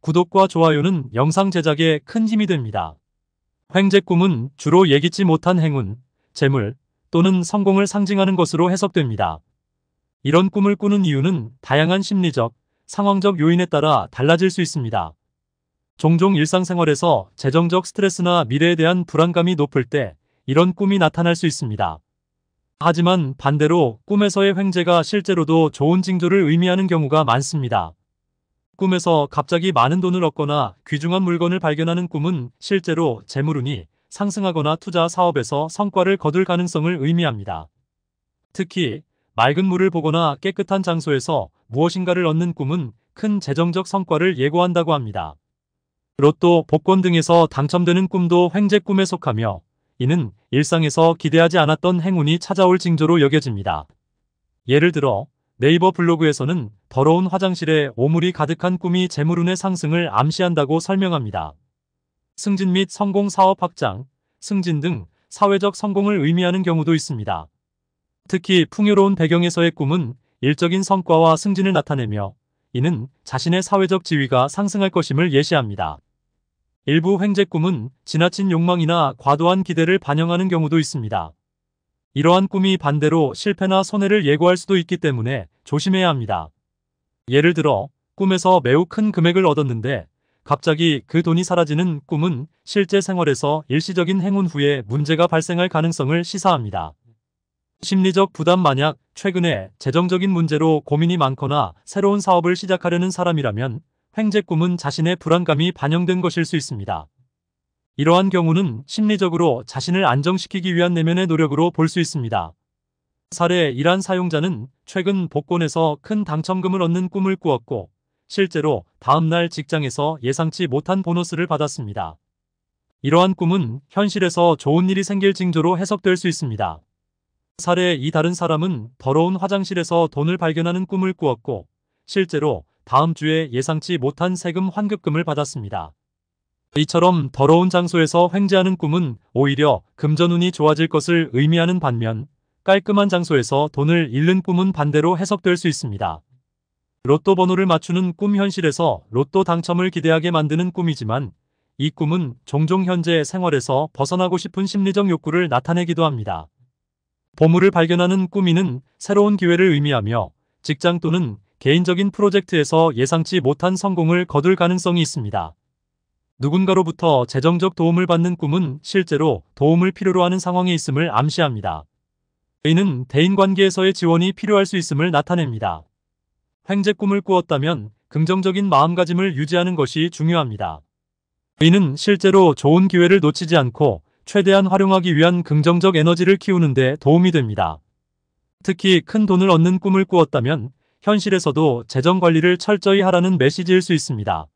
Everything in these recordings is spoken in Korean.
구독과 좋아요는 영상 제작에 큰 힘이 됩니다. 횡재 꿈은 주로 예기치 못한 행운, 재물 또는 성공을 상징하는 것으로 해석됩니다. 이런 꿈을 꾸는 이유는 다양한 심리적, 상황적 요인에 따라 달라질 수 있습니다. 종종 일상생활에서 재정적 스트레스나 미래에 대한 불안감이 높을 때 이런 꿈이 나타날 수 있습니다. 하지만 반대로 꿈에서의 횡재가 실제로도 좋은 징조를 의미하는 경우가 많습니다. 꿈에서 갑자기 많은 돈을 얻거나 귀중한 물건을 발견하는 꿈은 실제로 재물운이 상승하거나 투자 사업에서 성과를 거둘 가능성을 의미합니다. 특히 맑은 물을 보거나 깨끗한 장소에서 무엇인가를 얻는 꿈은 큰 재정적 성과를 예고한다고 합니다. 로또, 복권 등에서 당첨되는 꿈도 횡재 꿈에 속하며 이는 일상에서 기대하지 않았던 행운이 찾아올 징조로 여겨집니다. 예를 들어 네이버 블로그에서는 더러운 화장실에 오물이 가득한 꿈이 재물운의 상승을 암시한다고 설명합니다. 승진 및 성공 사업 확장, 승진 등 사회적 성공을 의미하는 경우도 있습니다. 특히 풍요로운 배경에서의 꿈은 일적인 성과와 승진을 나타내며 이는 자신의 사회적 지위가 상승할 것임을 예시합니다. 일부 횡재 꿈은 지나친 욕망이나 과도한 기대를 반영하는 경우도 있습니다. 이러한 꿈이 반대로 실패나 손해를 예고할 수도 있기 때문에 조심해야 합니다. 예를 들어 꿈에서 매우 큰 금액을 얻었는데 갑자기 그 돈이 사라지는 꿈은 실제 생활에서 일시적인 행운 후에 문제가 발생할 가능성을 시사합니다. 심리적 부담 만약 최근에 재정적인 문제로 고민이 많거나 새로운 사업을 시작하려는 사람이라면 횡재 꿈은 자신의 불안감이 반영된 것일 수 있습니다. 이러한 경우는 심리적으로 자신을 안정시키기 위한 내면의 노력으로 볼 수 있습니다. 사례 이란 사용자는 최근 복권에서 큰 당첨금을 얻는 꿈을 꾸었고 실제로 다음날 직장에서 예상치 못한 보너스를 받았습니다. 이러한 꿈은 현실에서 좋은 일이 생길 징조로 해석될 수 있습니다. 사례 이 다른 사람은 더러운 화장실에서 돈을 발견하는 꿈을 꾸었고 실제로 다음 주에 예상치 못한 세금 환급금을 받았습니다. 이처럼 더러운 장소에서 횡재하는 꿈은 오히려 금전운이 좋아질 것을 의미하는 반면 깔끔한 장소에서 돈을 잃는 꿈은 반대로 해석될 수 있습니다. 로또 번호를 맞추는 꿈 현실에서 로또 당첨을 기대하게 만드는 꿈이지만 이 꿈은 종종 현재 생활에서 벗어나고 싶은 심리적 욕구를 나타내기도 합니다. 보물을 발견하는 꿈이는 새로운 기회를 의미하며 직장 또는 개인적인 프로젝트에서 예상치 못한 성공을 거둘 가능성이 있습니다. 누군가로부터 재정적 도움을 받는 꿈은 실제로 도움을 필요로 하는 상황에 있음을 암시합니다. 의는 대인관계에서의 지원이 필요할 수 있음을 나타냅니다. 횡재 꿈을 꾸었다면 긍정적인 마음가짐을 유지하는 것이 중요합니다. 의는 실제로 좋은 기회를 놓치지 않고 최대한 활용하기 위한 긍정적 에너지를 키우는 데 도움이 됩니다. 특히 큰 돈을 얻는 꿈을 꾸었다면 현실에서도 재정 관리를 철저히 하라는 메시지일 수 있습니다.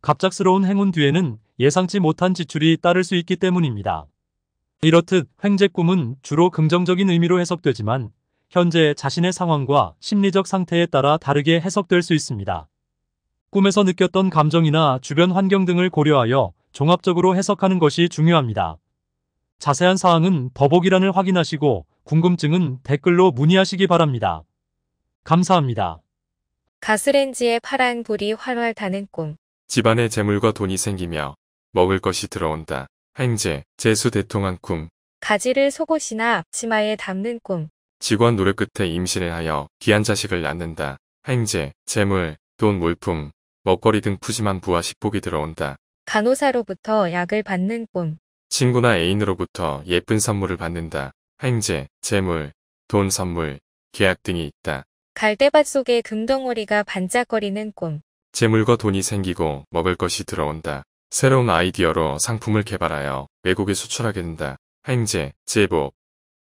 갑작스러운 행운 뒤에는 예상치 못한 지출이 따를 수 있기 때문입니다. 이렇듯 횡재 꿈은 주로 긍정적인 의미로 해석되지만 현재 자신의 상황과 심리적 상태에 따라 다르게 해석될 수 있습니다. 꿈에서 느꼈던 감정이나 주변 환경 등을 고려하여 종합적으로 해석하는 것이 중요합니다. 자세한 사항은 더보기란을 확인하시고 궁금증은 댓글로 문의하시기 바랍니다. 감사합니다. 가스렌지의 파란 불이 활활 타는 꿈 집안에 재물과 돈이 생기며 먹을 것이 들어온다. 행제, 재수 대통한 꿈. 가지를 속옷이나 치마에 담는 꿈. 직원 노력 끝에 임신을 하여 귀한 자식을 낳는다. 행제, 재물, 돈, 물품, 먹거리 등 푸짐한 부와 식복이 들어온다. 간호사로부터 약을 받는 꿈. 친구나 애인으로부터 예쁜 선물을 받는다. 행제, 재물, 돈 선물, 계약 등이 있다. 갈대밭 속에 금덩어리가 반짝거리는 꿈. 재물과 돈이 생기고 먹을 것이 들어온다. 새로운 아이디어로 상품을 개발하여 외국에 수출하게 된다. 행제, 제복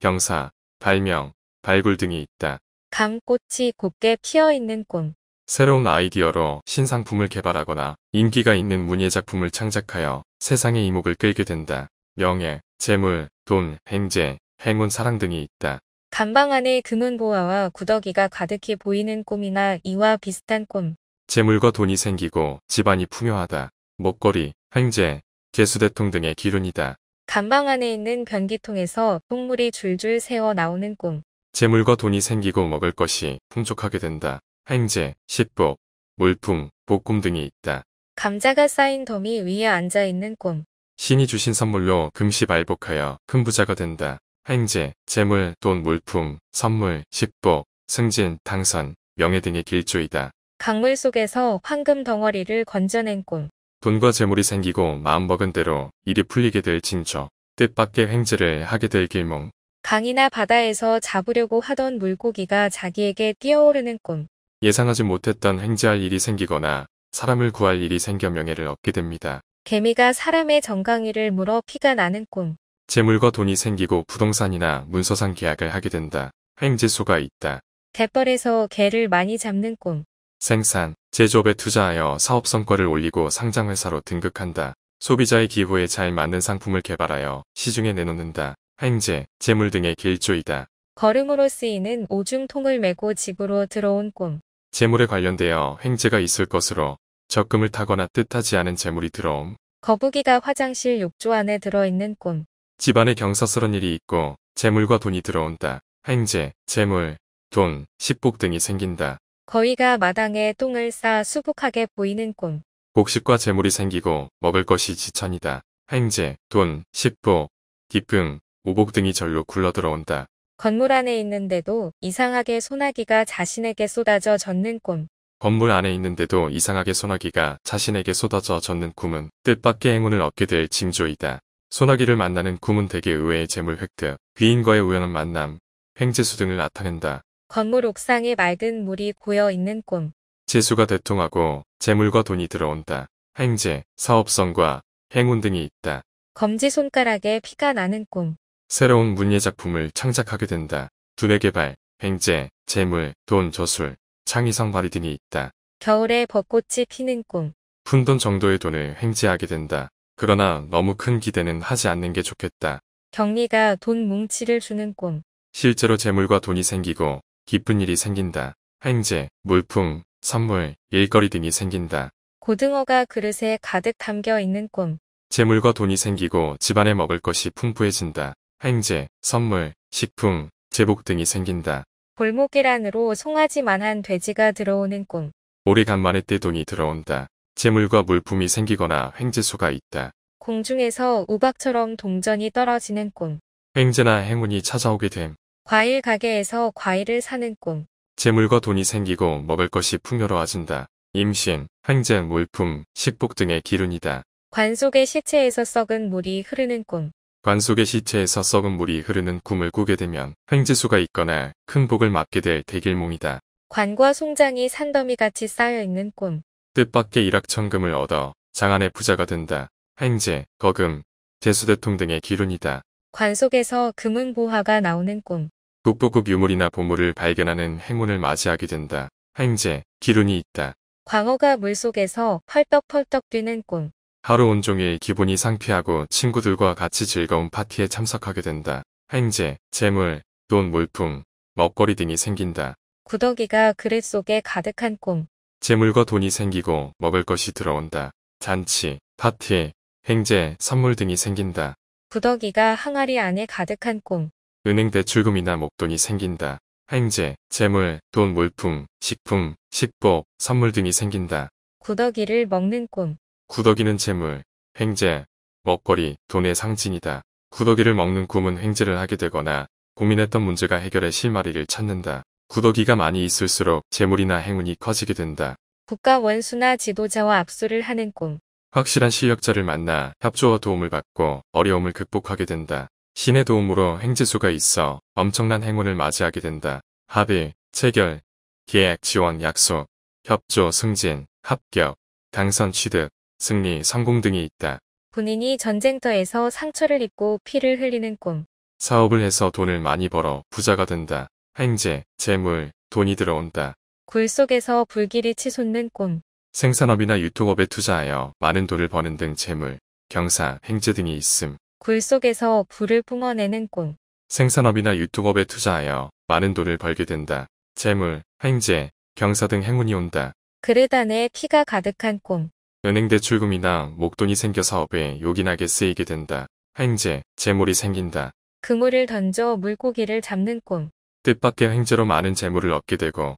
병사, 발명, 발굴 등이 있다. 감꽃이 곱게 피어있는 꿈. 새로운 아이디어로 신상품을 개발하거나 인기가 있는 문예작품을 창작하여 세상의 이목을 끌게 된다. 명예, 재물, 돈, 행제, 행운, 사랑 등이 있다. 감방 안에 금은 보화와 구더기가 가득히 보이는 꿈이나 이와 비슷한 꿈. 재물과 돈이 생기고 집안이 풍요하다. 목걸이, 횡재, 개수대통 등의 기운이다 감방 안에 있는 변기통에서 동물이 줄줄 새어 나오는 꿈. 재물과 돈이 생기고 먹을 것이 풍족하게 된다. 횡재, 식복, 물품, 복금 등이 있다. 감자가 쌓인 덤이 위에 앉아있는 꿈. 신이 주신 선물로 금시 발복하여큰 부자가 된다. 횡재, 재물, 돈, 물품, 선물, 식복, 승진, 당선, 명예 등의 길조이다. 강물 속에서 황금 덩어리를 건져낸 꿈. 돈과 재물이 생기고 마음먹은 대로 일이 풀리게 될 징조. 뜻밖의 횡재를 하게 될 길몽. 강이나 바다에서 잡으려고 하던 물고기가 자기에게 뛰어오르는 꿈. 예상하지 못했던 횡재할 일이 생기거나 사람을 구할 일이 생겨 명예를 얻게 됩니다. 개미가 사람의 정강이를 물어 피가 나는 꿈. 재물과 돈이 생기고 부동산이나 문서상 계약을 하게 된다. 횡재수가 있다. 갯벌에서 개를 많이 잡는 꿈. 생산, 제조업에 투자하여 사업 성과를 올리고 상장회사로 등극한다. 소비자의 기호에 잘 맞는 상품을 개발하여 시중에 내놓는다. 행재 재물 등의 길조이다. 걸음으로 쓰이는 오중통을 메고 집으로 들어온 꿈. 재물에 관련되어 행재가 있을 것으로 적금을 타거나 뜻하지 않은 재물이 들어옴. 거북이가 화장실 욕조 안에 들어있는 꿈. 집안에 경사스런 일이 있고 재물과 돈이 들어온다. 행재 재물, 돈, 식복 등이 생긴다. 거위가 마당에 똥을 싸 수북하게 보이는 꿈. 곡식과 재물이 생기고 먹을 것이 지천이다. 횡재, 돈, 식보, 기쁨, 오복 등이 절로 굴러들어온다. 건물 안에 있는데도 이상하게 소나기가 자신에게 쏟아져 젖는 꿈. 건물 안에 있는데도 이상하게 소나기가 자신에게 쏟아져 젖는 꿈은 뜻밖의 행운을 얻게 될 징조이다. 소나기를 만나는 꿈은 대개 의외의 재물 획득, 귀인과의 우연한 만남, 횡재수 등을 나타낸다. 건물 옥상에 맑은 물이 고여 있는 꼼. 재수가 대통하고 재물과 돈이 들어온다. 행재, 사업성과 행운 등이 있다. 검지 손가락에 피가 나는 꼼. 새로운 문예 작품을 창작하게 된다. 두뇌 개발, 행재, 재물, 돈, 저술, 창의성 발휘 등이 있다. 겨울에 벚꽃이 피는 꿈. 푼돈 정도의 돈을 횡재하게 된다. 그러나 너무 큰 기대는 하지 않는 게 좋겠다. 격리가 돈 뭉치를 주는 꿈. 실제로 재물과 돈이 생기고 기쁜 일이 생긴다. 횡재, 물품, 선물, 일거리 등이 생긴다. 고등어가 그릇에 가득 담겨 있는 꿈. 재물과 돈이 생기고 집안에 먹을 것이 풍부해진다. 횡재, 선물, 식품, 제복 등이 생긴다. 골목길 안으로 송아지만한 돼지가 들어오는 꿈. 오래간만에 떼돈이 들어온다. 재물과 물품이 생기거나 횡재수가 있다. 공중에서 우박처럼 동전이 떨어지는 꿈. 횡재나 행운이 찾아오게 됨. 과일 가게에서 과일을 사는 꿈. 재물과 돈이 생기고 먹을 것이 풍요로워진다. 임신, 항쟁, 물품, 식복 등의 기운이다 관 속의 시체에서 썩은 물이 흐르는 꿈. 관 속의 시체에서 썩은 물이 흐르는 꿈을 꾸게 되면 횡재수가 있거나 큰 복을 맞게 될 대길몽이다. 관과 송장이 산더미같이 쌓여있는 꿈. 뜻밖의 일확천금을 얻어 장안의 부자가 된다. 횡재, 거금, 재수대통 등의 기운이다 관 속에서 금은보화가 나오는 꿈. 북부급 유물이나 보물을 발견하는 행운을 맞이하게 된다. 행제, 기운이 있다. 광어가 물속에서 펄떡펄떡 뛰는 꿈. 하루 온종일 기분이 상쾌하고 친구들과 같이 즐거운 파티에 참석하게 된다. 행제, 재물, 돈, 물품, 먹거리 등이 생긴다. 구더기가 그릇 속에 가득한 꿈. 재물과 돈이 생기고 먹을 것이 들어온다. 잔치, 파티, 행제, 선물 등이 생긴다. 구더기가 항아리 안에 가득한 꿈. 은행 대출금이나 목돈이 생긴다. 행재 재물, 돈 물품, 식품, 식복, 선물 등이 생긴다. 구더기를 먹는 꿈. 구더기는 재물, 행재 먹거리, 돈의 상징이다. 구더기를 먹는 꿈은 행재를 하게 되거나 고민했던 문제가 해결해 실마리를 찾는다. 구더기가 많이 있을수록 재물이나 행운이 커지게 된다. 국가 원수나 지도자와 압수를 하는 꿈. 확실한 실력자를 만나 협조와 도움을 받고 어려움을 극복하게 된다. 신의 도움으로 행지수가 있어 엄청난 행운을 맞이하게 된다. 합의, 체결, 계약, 지원, 약속, 협조, 승진, 합격, 당선, 취득, 승리, 성공 등이 있다. 군인이 전쟁터에서 상처를 입고 피를 흘리는 꿈. 사업을 해서 돈을 많이 벌어 부자가 된다. 행제, 재물, 돈이 들어온다. 굴 속에서 불길이 치솟는 꿈. 생산업이나 유통업에 투자하여 많은 돈을 버는 등 재물, 경사, 행제 등이 있음. 굴 속에서 불을 뿜어내는 꼰. 생산업이나 유통업에 투자하여 많은 돈을 벌게 된다. 재물, 횡재, 경사 등 행운이 온다. 그릇 안에 피가 가득한 꼰. 은행 대출금이나 목돈이 생겨 사업에 요긴하게 쓰이게 된다. 횡재, 재물이 생긴다. 그물을 던져 물고기를 잡는 꼰. 뜻밖의 횡재로 많은 재물을 얻게 되고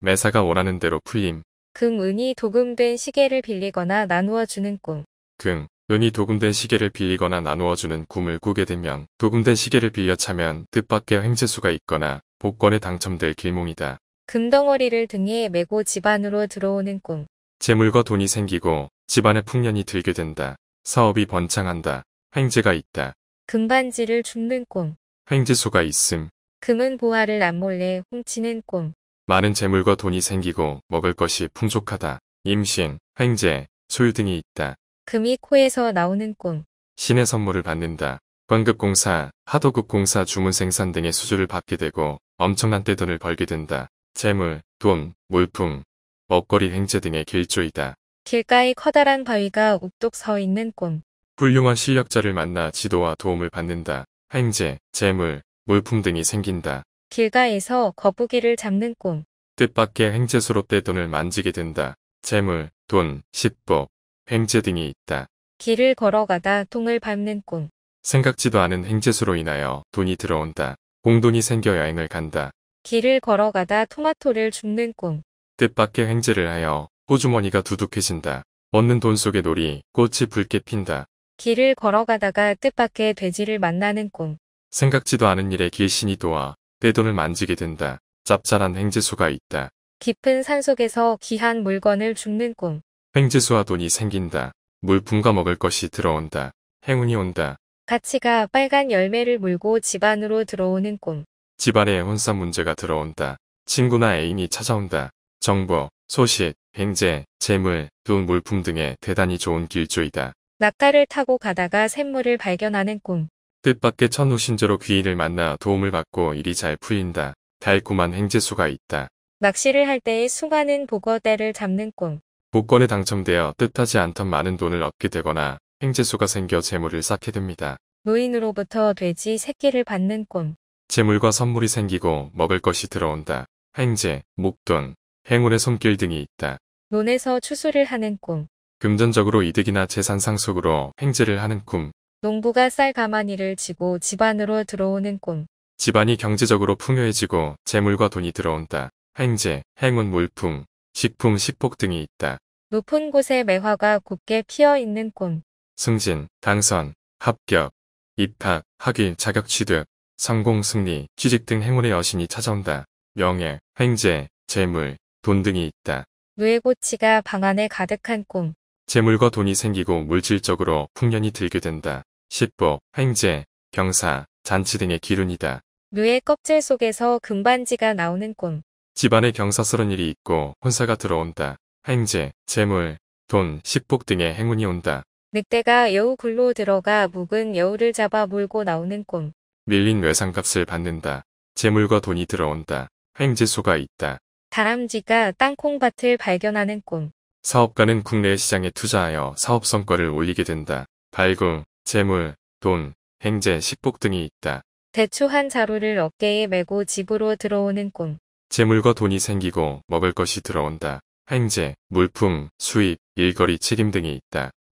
매사가 원하는 대로 풀림. 금은이 도금된 시계를 빌리거나 나누어 주는 꼰. 금, 눈이 도금된 시계를 빌리거나 나누어주는 꿈을 꾸게 되면 도금된 시계를 빌려 차면 뜻밖의 횡재수가 있거나 복권에 당첨될 길몽이다. 금덩어리를 등에 메고 집안으로 들어오는 꿈. 재물과 돈이 생기고 집안에 풍년이 들게 된다. 사업이 번창한다. 횡재가 있다. 금반지를 줍는 꿈. 횡재수가 있음. 금은 보화를 안 몰래 훔치는 꿈. 많은 재물과 돈이 생기고 먹을 것이 풍족하다. 임신, 횡재, 소유 등이 있다. 금이 코에서 나오는 꼼. 신의 선물을 받는다. 관급공사, 하도급공사 주문 생산 등의 수주를 받게 되고 엄청난 떼돈을 벌게 된다. 재물, 돈, 물품, 먹거리 행제 등의 길조이다. 길가에 커다란 바위가 우뚝 서 있는 꼼. 훌륭한 실력자를 만나 지도와 도움을 받는다. 행제, 재물, 물품 등이 생긴다. 길가에서 거북이를 잡는 꼼. 뜻밖의 행제수로 떼돈을 만지게 된다. 재물, 돈, 식복 횡재 등이 있다. 길을 걸어가다 통을 밟는 꿈. 생각지도 않은 행재수로 인하여 돈이 들어온다. 공돈이 생겨 여행을 간다. 길을 걸어가다 토마토를 줍는 꿈. 뜻밖의 횡재를 하여 호주머니가 두둑해진다. 얻는 돈속에 놀이, 꽃이 붉게 핀다. 길을 걸어가다가 뜻밖의 돼지를 만나는 꿈. 생각지도 않은 일에 길신이 도와 떼 돈을 만지게 된다. 짭짤한 행재수가 있다. 깊은 산속에서 귀한 물건을 줍는 꿈. 횡재수와 돈이 생긴다. 물품과 먹을 것이 들어온다. 행운이 온다. 가치가 빨간 열매를 물고 집안으로 들어오는 꿈. 집안에 혼산 문제가 들어온다. 친구나 애인이 찾아온다. 정보, 소식, 횡재, 재물, 돈 물품 등에 대단히 좋은 길조이다. 낙타를 타고 가다가 샘물을 발견하는 꿈. 뜻밖의 천우신조로 귀인을 만나 도움을 받고 일이 잘 풀린다. 달콤한 행재수가 있다. 낚시를 할 때의 수많은 보거대를 잡는 꿈. 복권에 당첨되어 뜻하지 않던 많은 돈을 얻게 되거나 행재수가 생겨 재물을 쌓게 됩니다. 노인으로부터 돼지 새끼를 받는 꿈. 재물과 선물이 생기고 먹을 것이 들어온다. 행재 목돈, 행운의 손길 등이 있다. 논에서 추수를 하는 꿈. 금전적으로 이득이나 재산 상속으로 행재를 하는 꿈. 농부가 쌀 가마니를 지고 집안으로 들어오는 꿈. 집안이 경제적으로 풍요해지고 재물과 돈이 들어온다. 행재 행운 물품, 식품, 식복 등이 있다. 높은 곳에 매화가 곱게 피어 있는 꿈. 승진, 당선, 합격, 입학, 학위, 자격 취득, 성공 승리, 취직 등 행운의 여신이 찾아온다. 명예, 횡재, 재물, 돈 등이 있다. 누에고치가 방 안에 가득한 꿈. 재물과 돈이 생기고 물질적으로 풍년이 들게 된다. 식보 횡재, 병사, 잔치 등의 기운이다 누의 껍질 속에서 금반지가 나오는 꿈. 집안에 경사스런 일이 있고 혼사가 들어온다. 행재 재물, 돈, 식복 등의 행운이 온다. 늑대가 여우 굴로 들어가 묵은 여우를 잡아 물고 나오는 꿈. 밀린 외상값을 받는다. 재물과 돈이 들어온다. 횡재수가 있다. 다람쥐가 땅콩밭을 발견하는 꿈. 사업가는 국내 시장에 투자하여 사업 성과를 올리게 된다. 발굴, 재물, 돈, 행재 식복 등이 있다. 대추 한 자루를 어깨에 메고 집으로 들어오는 꿈. 재물과 돈이 생기고 먹을 것이 들어온다. 행제, 물품, 수입, 일거리 책임 등이 있다.